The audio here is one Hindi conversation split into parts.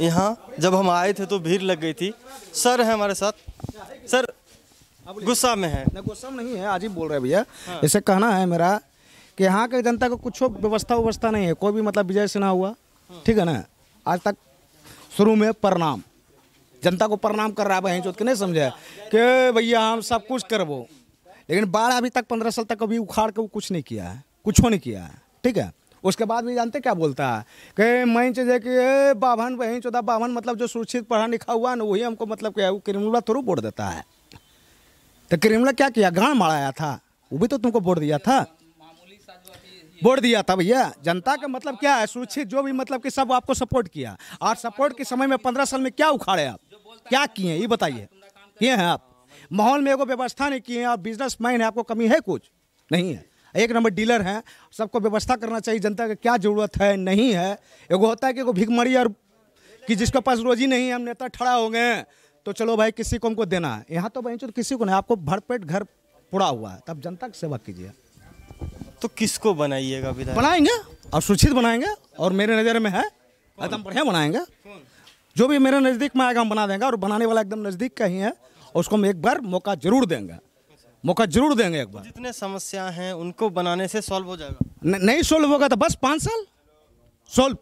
यहाँ जब हम आए थे तो भीड़ लग गई थी सर है हमारे साथ सर गुस्सा में है गुस्सा में नहीं है आज ही बोल रहे भैया हाँ। इसे कहना है मेरा कि यहाँ के जनता को कुछ व्यवस्था व्यवस्था नहीं है कोई भी मतलब विजय सिन्हा हुआ ठीक है ना आज तक शुरू में प्रणाम जनता को प्रणाम कर रहा है चौथ के नहीं समझा कि भैया हम सब कुछ करबो लेकिन बाढ़ अभी तक पंद्रह साल तक अभी उखाड़ के वो कुछ नहीं किया है कुछ नहीं किया है ठीक है उसके बाद भी जानते क्या बोलता है कि मैं जे कि बाभन बहन चौदह बाभन मतलब जो सुरक्षित पढ़ा लिखा हुआ है ना वही हमको मतलब क्या है वो क्रिमिनला थ्रू बोर्ड देता है तो क्रिमला क्या किया गांड माराया था वो भी तो तुमको बोर्ड दिया था वोट दिया था भैया जनता का मतलब क्या है सुरक्षित जो भी मतलब कि सब आपको सपोर्ट किया और सपोर्ट के समय में पंद्रह साल में क्या उखाड़े आप क्या किए ये बताइए किए हैं आप माहौल में एगो व्यवस्था नहीं किए हैं और बिजनेस मैन है आपको कमी है कुछ नहीं है एक नंबर डीलर हैं सबको व्यवस्था करना चाहिए जनता का क्या जरूरत है नहीं है एगो होता है कि भिकमरी और कि जिसके पास रोजी नहीं है हम नेता खड़ा हो गए तो चलो भाई किसी को हमको देना है यहाँ तो भाई तो किसी को नहीं आपको भरपेट घर पूरा हुआ है तब जनता की सेवा कीजिए तो किसको बनाइएगा विधायक बनाएंगे और सुरक्षित बनाएंगे और मेरे नज़र में है एकदम बढ़िया बनाएंगे जो भी मेरे नज़दीक में आएगा हम बना देंगे और बनाने वाला एकदम नज़दीक का ही है और उसको हम एक बार मौका जरूर देंगे मौका जरूर देंगे एक बार जितने समस्या हैं उनको बनाने से सॉल्व हो जाएगा न, नहीं सॉल्व होगा तो बस पाँच साल सॉल्व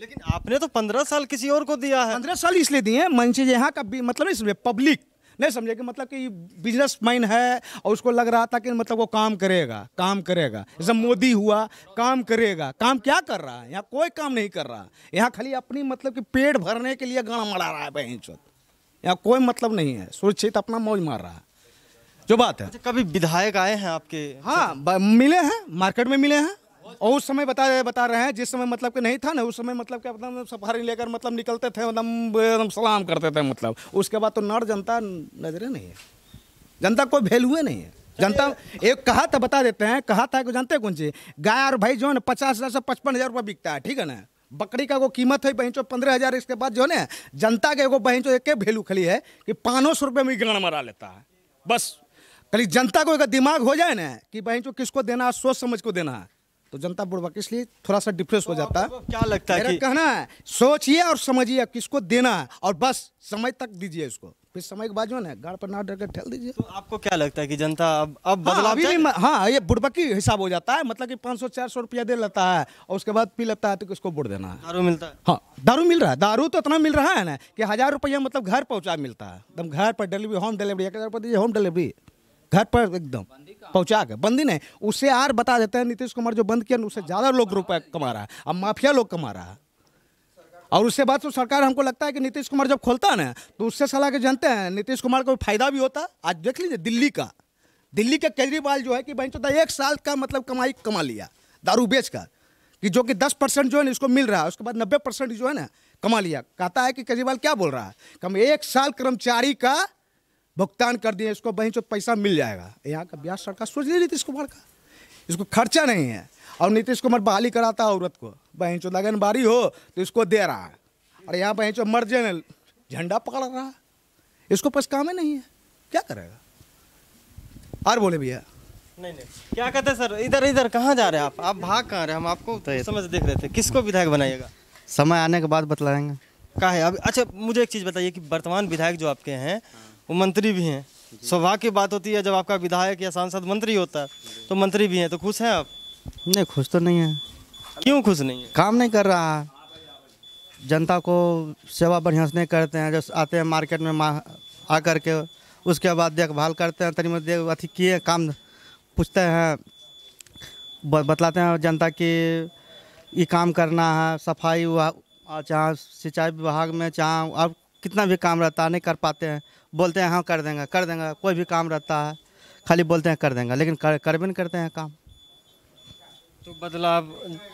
लेकिन आपने तो पंद्रह साल किसी और को दिया है पंद्रह साल इसलिए दिए हैं मंच यहाँ का मतलब इसलिए पब्लिक नहीं समझे कि मतलब कि बिजनेस मैन है और उसको लग रहा था कि मतलब वो काम करेगा काम करेगा जैसे मोदी हुआ काम करेगा काम क्या कर रहा है यहाँ कोई काम नहीं कर रहा यहाँ खाली अपनी मतलब कि पेट भरने के लिए गाना मरा रहा है बहन यहाँ कोई मतलब नहीं है सुरक्षित अपना मौज मार रहा है जो बात है अच्छा, कभी विधायक आए हैं आपके हाँ मिले हैं मार्केट में मिले हैं और उस समय बता रहे बता रहे हैं जिस समय मतलब कि नहीं था ना उस समय मतलब क्या एकदम सफारी लेकर मतलब निकलते थे एकदम मतलब एकदम सलाम करते थे मतलब उसके बाद तो नर जनता नजरे नहीं है जनता कोई वैल्यू नहीं है जनता एक कहा था बता देते हैं कहा था कि जानते कौन चीज गाय और भाई जो है ना पचास हज़ार से पचपन हज़ार रुपये बिकता है ठीक है ना बकरी का वो कीमत है बहनचो पंद्रह हज़ार इसके बाद जो है ना जनता के एगो बहनचो एक वैल्यू खाली है कि पाँच सौ रुपये में गाड़ मरा लेता है बस कल जनता को एक दिमाग हो जाए ना कि भाई जो किसको देना है सोच समझ को देना है तो जनता बुढ़वा इसलिए थोड़ा सा डिफ्रेस तो हो जाता है क्या लगता है कहना है सोचिए और समझिए किसको देना है और बस समय तक दीजिए इसको फिर समय के बाद जो है गाड़ पर ना डर कर ठेल दीजिए तो आपको क्या लगता है कि जनता अब अब हाँ, बदलाव हाँ, अभी हाँ ये बुढ़बकी हिसाब हो जाता है मतलब कि पाँच सौ चार सौ रुपया दे लेता है और उसके बाद पी लेता है तो किसको बुढ़ देना है दारू मिलता है हाँ दारू मिल रहा है दारू तो इतना मिल रहा है ना कि हज़ार रुपया मतलब घर पहुँचा मिलता है एकदम घर पर डिलीवरी होम डिलीवरी एक हज़ार दीजिए होम डिलीवरी घर पर एकदम पहुंचा के बंदी नहीं उससे आर बता देते हैं नीतीश कुमार जो बंद किया उससे ज़्यादा लोग रुपया कमा रहा है अब माफिया लोग कमा रहा है और उससे बात तो सरकार हमको लगता है कि नीतीश कुमार जब खोलता है ना तो उससे सलाह के जानते हैं नीतीश कुमार को फायदा भी होता आज देख लीजिए दिल्ली का दिल्ली का केजरीवाल जो है कि बहन चौथा तो एक साल का मतलब कमाई कमा लिया दारू बेच कर कि जो कि दस परसेंट जो है ना इसको मिल रहा है उसके बाद नब्बे परसेंट जो है ना कमा लिया कहता है कि केजरीवाल क्या बोल रहा है कम एक साल कर्मचारी का भुगतान कर दिए इसको बहन से पैसा मिल जाएगा यहाँ का बिहार सरकार सोच ले नीतीश कुमार का इसको खर्चा नहीं है और नीतीश कुमार बहाली कराता है औरत को बहन चो लगन बारी हो तो इसको दे रहा है और यहाँ बहन चो मर्जन झंडा पकड़ रहा है इसको पास काम ही नहीं है क्या करेगा और बोले भैया नहीं नहीं क्या कहते सर इधर इधर कहाँ जा रहे हैं आप आप भाग कहाँ रहे हैं हम आपको समझ देख रहे थे किसको विधायक बनाइएगा समय आने के बाद बतलाएंगे का है अब अच्छा मुझे एक चीज़ बताइए कि वर्तमान विधायक जो आपके हैं वो मंत्री भी हैं सौभाग्य की बात होती है जब आपका विधायक या सांसद मंत्री होता है तो मंत्री भी हैं तो खुश हैं आप नहीं खुश तो नहीं है क्यों खुश नहीं है काम नहीं कर रहा है जनता को सेवा बढ़िया से नहीं करते हैं जब आते हैं मार्केट में मा, आ कर के उसके बाद देखभाल करते हैं तरी देख अथी किए काम पूछते हैं बतलाते हैं जनता कि ये काम करना है सफाई हुआ चाहे सिंचाई विभाग में चाहे अब कितना भी काम रहता है नहीं कर पाते हैं बोलते हैं हाँ कर देंगे कर देंगे कोई भी काम रहता है खाली बोलते हैं कर देंगे लेकिन कर कर भी नहीं करते हैं काम तो बदलाव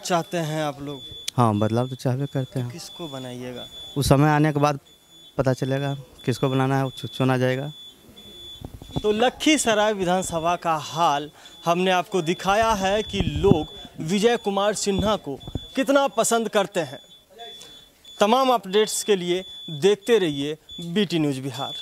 चाहते हैं आप लोग हाँ बदलाव तो चाहे करते हैं किसको बनाइएगा उस समय आने के बाद पता चलेगा किसको बनाना है चुना जाएगा तो लखीसराय विधानसभा का हाल हमने आपको दिखाया है कि लोग विजय कुमार सिन्हा को कितना पसंद करते हैं तमाम अपडेट्स के लिए देखते रहिए बीटी न्यूज़ बिहार